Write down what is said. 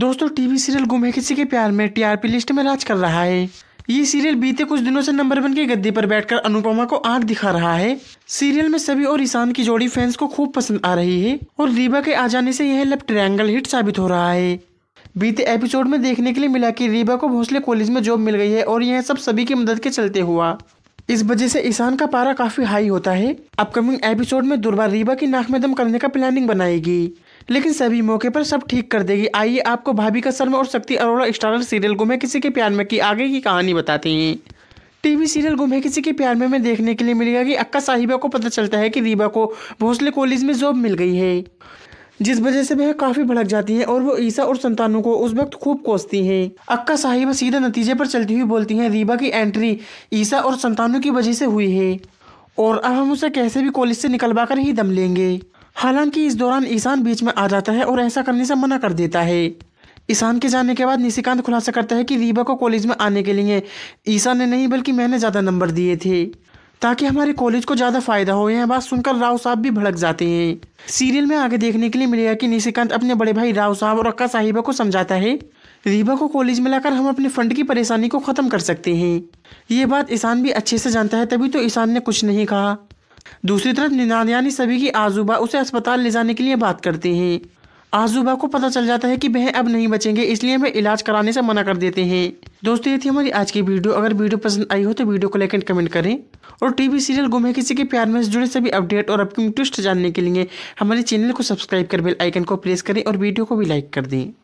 दोस्तों TV serial गुम है किसी के प्यार में टीआरपी लिस्ट में राज कर रहा है ये सीरियल बीते कुछ दिनों से नंबर वन के गद्दी पर बैठकर अनुपमा को आग दिखा रहा है सीरियल में सभी और ईशान की जोड़ी फैंस को खूब पसंद आ रही है और रीबा के आ जाने से यह लव ट्रायंगल हिट साबित हो रहा है बीते एपिसोड में देखने के लिए मिला कि रीबा को भोसले कॉलेज में जॉब मिल गई है और यह सब सभी की मदद के चलते हुआ इस वजह से ईशान का पारा काफी हाई होता है अपकमिंग एपिसोड में दुर्बा रीबा की नाक में दम करने का प्लानिंग बनाएगी लेकिन सभी मौके पर सब ठीक कर देगी आइए आपको भाभी का शर्मा और शक्ति अरोड़ा स्टारर सीरियल गुमे किसी के प्यार में की आगे की कहानी बताते हैं टीवी सीरियल गुमे किसी के प्यार में में देखने के लिए मिलेगा कि अक्का साहिबा को पता चलता है कि रीबा को भोसले कॉलेज में जॉब मिल गई है जिस वजह से वह काफ़ी भड़क जाती है और वो ईसा और संतानों को उस वक्त खूब कोसती है अक्का साहिबा सीधा नतीजे पर चलती हुई बोलती हैं रीबा की एंट्री ईसा और संतानों की वजह से हुई है और अब हम उसे कैसे भी कॉलेज से निकलवा कर ही दम लेंगे हालांकि इस दौरान ईशान बीच में आ जाता है और ऐसा करने से मना कर देता है ईशान के जाने के बाद निशिकांत खुलासा करता है कि रीबा को कॉलेज में आने के लिए ईशान ने नहीं बल्कि मैंने ज़्यादा नंबर दिए थे ताकि हमारे कॉलेज को ज़्यादा फायदा हो यह बात सुनकर राव साहब भी भड़क जाते हैं सीरियल में आगे देखने के लिए मिलेगा कि निशिकांत अपने बड़े भाई राव साहब और अक्का साहिबा को समझाता है रीबा को कॉलेज में लाकर हम अपने फंड की परेशानी को ख़त्म कर सकते हैं ये बात ईशान भी अच्छे से जानता है तभी तो ईशान ने कुछ नहीं कहा दूसरी तरफ निनाद यानी सभी की आजूबा उसे अस्पताल ले जाने के लिए बात करते हैं आजूबा को पता चल जाता है कि वह अब नहीं बचेंगे इसलिए हमें इलाज कराने से मना कर देते हैं दोस्तों ये थी हमारी आज की वीडियो अगर वीडियो पसंद आई हो तो वीडियो को लाइक एंड कमेंट करें और टीवी सीरियल गुम है किसी के प्यार में से जुड़े सभी अपडेट और अपकमिंग ट्विस्ट जानने के लिए हमारे चैनल को सब्सक्राइब कर बेल आइकन को प्रेस करें और वीडियो को भी लाइक कर दें